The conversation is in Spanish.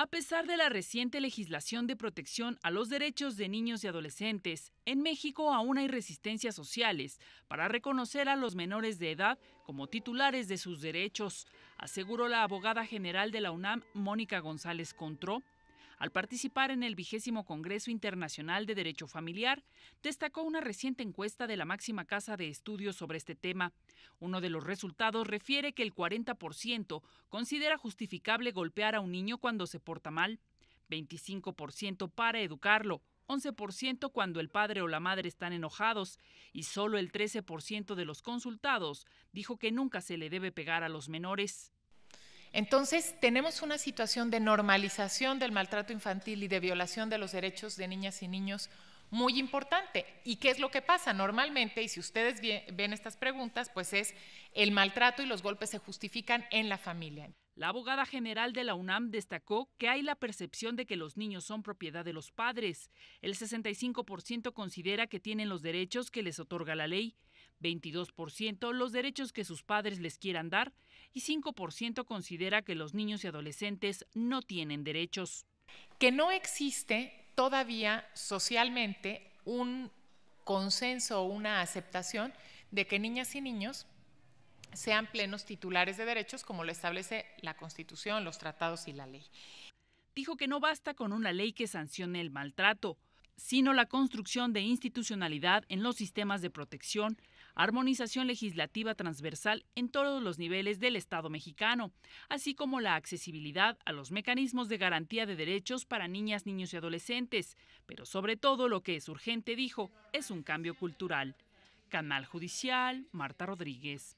A pesar de la reciente legislación de protección a los derechos de niños y adolescentes, en México aún hay resistencias sociales para reconocer a los menores de edad como titulares de sus derechos, aseguró la abogada general de la UNAM, Mónica González Contró, al participar en el vigésimo Congreso Internacional de Derecho Familiar, destacó una reciente encuesta de la máxima casa de estudios sobre este tema. Uno de los resultados refiere que el 40% considera justificable golpear a un niño cuando se porta mal, 25% para educarlo, 11% cuando el padre o la madre están enojados y solo el 13% de los consultados dijo que nunca se le debe pegar a los menores. Entonces, tenemos una situación de normalización del maltrato infantil y de violación de los derechos de niñas y niños muy importante. ¿Y qué es lo que pasa? Normalmente, y si ustedes ven estas preguntas, pues es el maltrato y los golpes se justifican en la familia. La abogada general de la UNAM destacó que hay la percepción de que los niños son propiedad de los padres. El 65% considera que tienen los derechos que les otorga la ley, 22% los derechos que sus padres les quieran dar y 5% considera que los niños y adolescentes no tienen derechos. Que no existe todavía socialmente un consenso o una aceptación de que niñas y niños sean plenos titulares de derechos como lo establece la Constitución, los tratados y la ley. Dijo que no basta con una ley que sancione el maltrato, sino la construcción de institucionalidad en los sistemas de protección, armonización legislativa transversal en todos los niveles del Estado mexicano, así como la accesibilidad a los mecanismos de garantía de derechos para niñas, niños y adolescentes. Pero sobre todo lo que es urgente, dijo, es un cambio cultural. Canal Judicial, Marta Rodríguez.